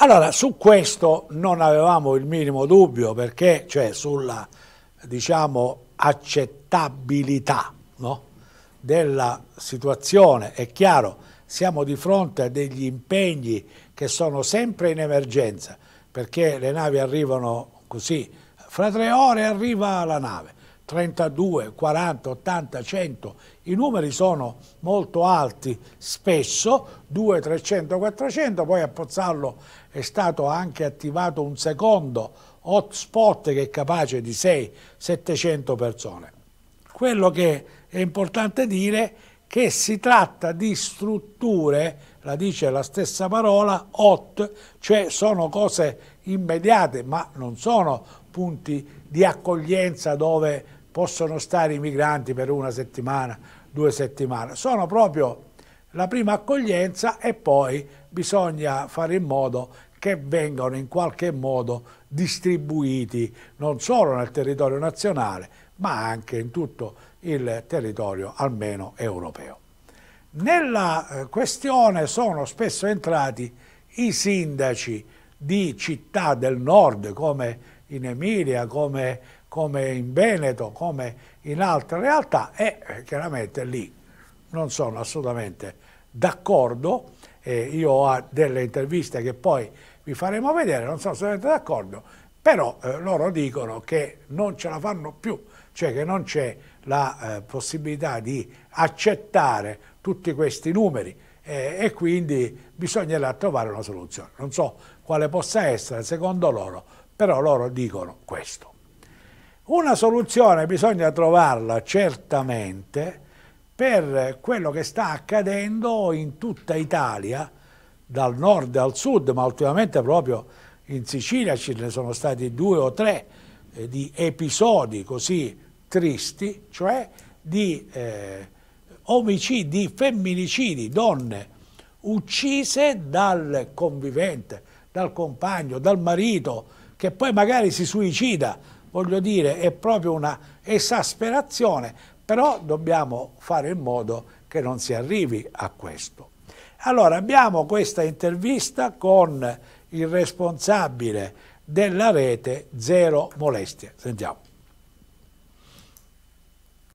Allora, su questo non avevamo il minimo dubbio perché, cioè sulla diciamo, accettabilità no? della situazione, è chiaro, siamo di fronte a degli impegni che sono sempre in emergenza perché le navi arrivano così, fra tre ore arriva la nave, 32, 40, 80, 100, i numeri sono molto alti spesso, 2, 300, 400, poi a Pozzallo è stato anche attivato un secondo hotspot che è capace di 6, 700 persone. Quello che è importante dire è che si tratta di strutture, la dice la stessa parola, hot, cioè sono cose immediate ma non sono punti di accoglienza dove possono stare i migranti per una settimana, due settimane, sono proprio la prima accoglienza e poi bisogna fare in modo che vengano in qualche modo distribuiti non solo nel territorio nazionale ma anche in tutto il territorio almeno europeo. Nella eh, questione sono spesso entrati i sindaci di città del nord come in Emilia, come come in Veneto, come in altre realtà e eh, chiaramente lì non sono assolutamente d'accordo. Eh, io ho ah, delle interviste che poi vi faremo vedere, non sono assolutamente d'accordo, però eh, loro dicono che non ce la fanno più, cioè che non c'è la eh, possibilità di accettare tutti questi numeri e quindi bisognerà trovare una soluzione. Non so quale possa essere secondo loro, però loro dicono questo. Una soluzione bisogna trovarla certamente per quello che sta accadendo in tutta Italia, dal nord al sud, ma ultimamente proprio in Sicilia ce ne sono stati due o tre eh, di episodi così tristi, cioè di eh, omicidi, femminicidi, donne uccise dal convivente, dal compagno, dal marito, che poi magari si suicida voglio dire, è proprio una esasperazione, però dobbiamo fare in modo che non si arrivi a questo. Allora abbiamo questa intervista con il responsabile della rete Zero Molestie. Sentiamo.